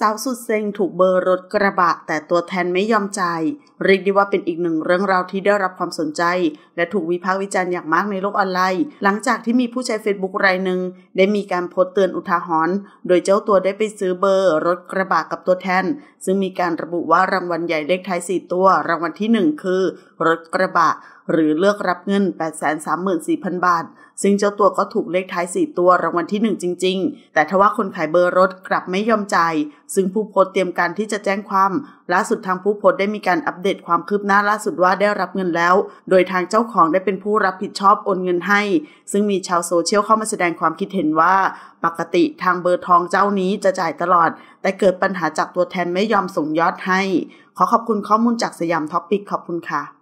สาวสุดเซ็งถูกเบอร์รถกระบะแต่ตัวแทนไม่ยอมใจ เรียกได้ว่าเป็นอีกหนึ่งเรื่องราวที่ได้รับความสนใจและถูกวิพากษ์วิจารณ์อย่างมากในโลกออนไลน์ หลังจากที่มีผู้ใช้เฟซบุ๊กรายหนึ่งได้มีการโพสต์เตือนอุทาหรณ์ โดยเจ้าตัวได้ไปซื้อเบอร์รถกระบะกับตัวแทน ซึ่งมีการระบุว่ารางวัลใหญ่เลขท้าย4 ตัวรางวัลที่ 1 คือ รถกระบะ หรือเลือกรับเงิน 834,000 บาท ซึ่งเจ้าตัวก็ถูกเลขท้าย 4 ตัวรางวัลที่ 1 จริงๆ แต่ทว่าคนขายเบอร์รถกลับไม่ยอมใจซึ่งผู้โพสเตรียมการที่จะแจ้งความล่าสุดทางผู้โพสได้มีการอัปเดตความคืบหน้าล่าสุดว่าได้รับเงินแล้ว โดยทางเจ้าของได้เป็นผู้รับผิดชอบโอนเงินให้ ซึ่งมีชาวโซเชียลเข้ามาแสดงความคิดเห็นว่า ปกติทางเบอร์ทองเจ้านี้จะจ่ายตลอด แต่เกิดปัญหาจากตัวแทนไม่ยอมส่งยอดให้ ขอขอบคุณข้อมูลจากสยามท็อปปิกขอบคุณค่ะ